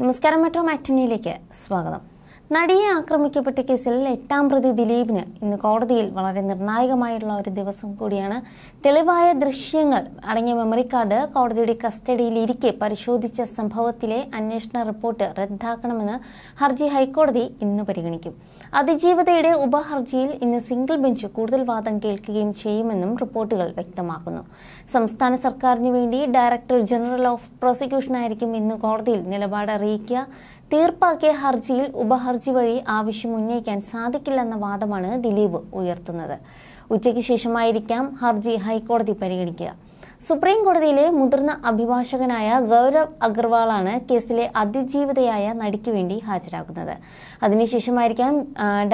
നമസ്കാരം മെട്രോ മാറ്റിനിയിലേക്ക് സ്വാഗതം നടിയെ ആക്രമിക്കപ്പെട്ട കേസിൽ എട്ടാം പ്രതി ദിലീപിന് ഇന്ന് കോടതിയിൽ വളരെ നിർണായകമായിട്ടുള്ള ഒരു ദിവസം കൂടിയാണ് തെളിവായ ദൃശ്യങ്ങൾ അടങ്ങിയ മെമ്മറി കാർഡ് കോടതിയുടെ കസ്റ്റഡിയിൽ ഇരിക്കെ പരിശോധിച്ച സംഭവത്തിലെ അന്വേഷണ റിപ്പോർട്ട് റദ്ദാക്കണമെന്ന് ഹർജി ഹൈക്കോടതി ഇന്ന് പരിഗണിക്കും അതിജീവതയുടെ ഉപഹർജിയിൽ ഇന്ന് സിംഗിൾ ബെഞ്ച് കൂടുതൽ വാദം കേൾക്കുകയും ചെയ്യുമെന്നും റിപ്പോർട്ടുകൾ വ്യക്തമാക്കുന്നു സംസ്ഥാന സർക്കാരിന് വേണ്ടി ഡയറക്ടർ ജനറൽ ഓഫ് പ്രോസിക്യൂഷനായിരിക്കും ഇന്ന് കോടതിയിൽ നിലപാട് അറിയിക്കുക തീർപ്പാക്കിയ ഹർജിയിൽ ഉപഹർജി വഴി ആവശ്യം ഉന്നയിക്കാൻ സാധിക്കില്ലെന്ന വാദമാണ് ദിലീപ് ഉയർത്തുന്നത് ഉച്ചയ്ക്ക് ശേഷമായിരിക്കാം ഹർജി ഹൈക്കോടതി പരിഗണിക്കുക സുപ്രീം കോടതിയിലെ മുതിർന്ന അഭിഭാഷകനായ ഗൗരവ് അഗർവാളാണ് കേസിലെ അതിജീവിതയായ നടിക്ക് വേണ്ടി ഹാജരാകുന്നത് അതിനുശേഷമായിരിക്കാം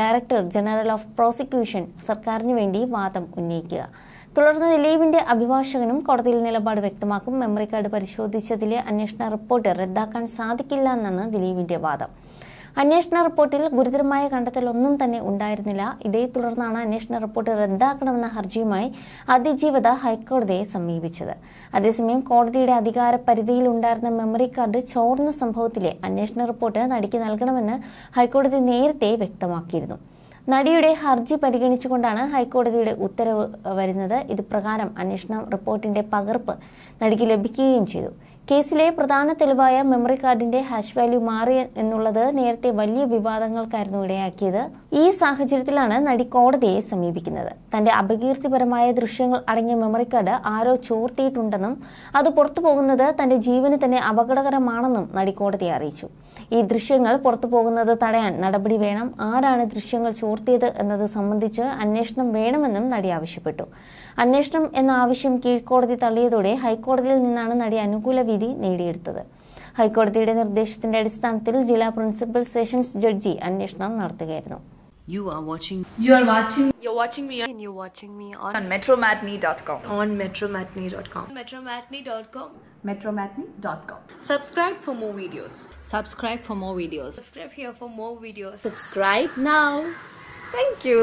ഡയറക്ടർ ജനറൽ ഓഫ് പ്രോസിക്യൂഷൻ സർക്കാരിന് വേണ്ടി വാദം ഉന്നയിക്കുക തുടർന്ന് ദിലീപിന്റെ അഭിഭാഷകനും കോടതിയിൽ നിലപാട് വ്യക്തമാക്കും മെമ്മറി കാർഡ് പരിശോധിച്ചതിലെ അന്വേഷണ റിപ്പോർട്ട് റദ്ദാക്കാൻ സാധിക്കില്ല എന്നാണ് ദിലീപിന്റെ വാദം അന്വേഷണ റിപ്പോർട്ടിൽ ഗുരുതരമായ കണ്ടെത്തലൊന്നും തന്നെ ഉണ്ടായിരുന്നില്ല ഇതേ തുടർന്നാണ് അന്വേഷണ റിപ്പോർട്ട് റദ്ദാക്കണമെന്ന ഹർജിയുമായി അതിജീവത ഹൈക്കോടതിയെ സമീപിച്ചത് അതേസമയം കോടതിയുടെ അധികാര പരിധിയിൽ ഉണ്ടായിരുന്ന മെമ്മറി കാർഡ് ചോർന്ന സംഭവത്തിലെ അന്വേഷണ റിപ്പോർട്ട് നടിക്ക് നൽകണമെന്ന് ഹൈക്കോടതി നേരത്തെ വ്യക്തമാക്കിയിരുന്നു നടിയുടെ ഹർജി പരിഗണിച്ചുകൊണ്ടാണ് ഹൈക്കോടതിയുടെ ഉത്തരവ് വരുന്നത് ഇത് പ്രകാരം അന്വേഷണ റിപ്പോർട്ടിന്റെ പകർപ്പ് നടിക്ക് ലഭിക്കുകയും ചെയ്തു കേസിലെ പ്രധാന തെളിവായ മെമ്മറി കാർഡിന്റെ ഹാഷ് വാല്യൂ മാറി എന്നുള്ളത് നേരത്തെ വലിയ വിവാദങ്ങൾക്കായിരുന്നു ഇടയാക്കിയത് ഈ സാഹചര്യത്തിലാണ് നടി കോടതിയെ സമീപിക്കുന്നത് തന്റെ അപകീർത്തിപരമായ ദൃശ്യങ്ങൾ അടങ്ങിയ മെമ്മറി കാർഡ് ആരോ ചോർത്തിയിട്ടുണ്ടെന്നും അത് പുറത്തു പോകുന്നത് തന്റെ ജീവന് തന്നെ അപകടകരമാണെന്നും നടി കോടതി അറിയിച്ചു ഈ ദൃശ്യങ്ങൾ പുറത്തു പോകുന്നത് തടയാൻ നടപടി വേണം ആരാണ് ദൃശ്യങ്ങൾ ചോർത്തിയത് എന്നത് സംബന്ധിച്ച് അന്വേഷണം വേണമെന്നും നടി ആവശ്യപ്പെട്ടു അന്വേഷണം എന്ന ആവശ്യം കീഴ്ക്കോടതി തള്ളിയതോടെ ഹൈക്കോടതിയിൽ നിന്നാണ് നടി അനുകൂല വിധി നീതി നേടിയെടുത്തത് ഹൈക്കോടതിയുടെ നിർദ്ദേശത്തിന്റെ അടിസ്ഥാനത്തിൽ ജില്ലാ പ്രിൻസിപ്പൽ സെഷൻസ് ജഡ്ജി അന്വേഷണം നടത്തുകയായിരുന്നു You are watching. You are watching. You're watching me. And you're watching me on, on metromatney.com. On metromatney.com. Metromatney.com. Metromatney.com. Subscribe for more videos. Subscribe for more videos. Subscribe here for more videos. Subscribe now. Thank you.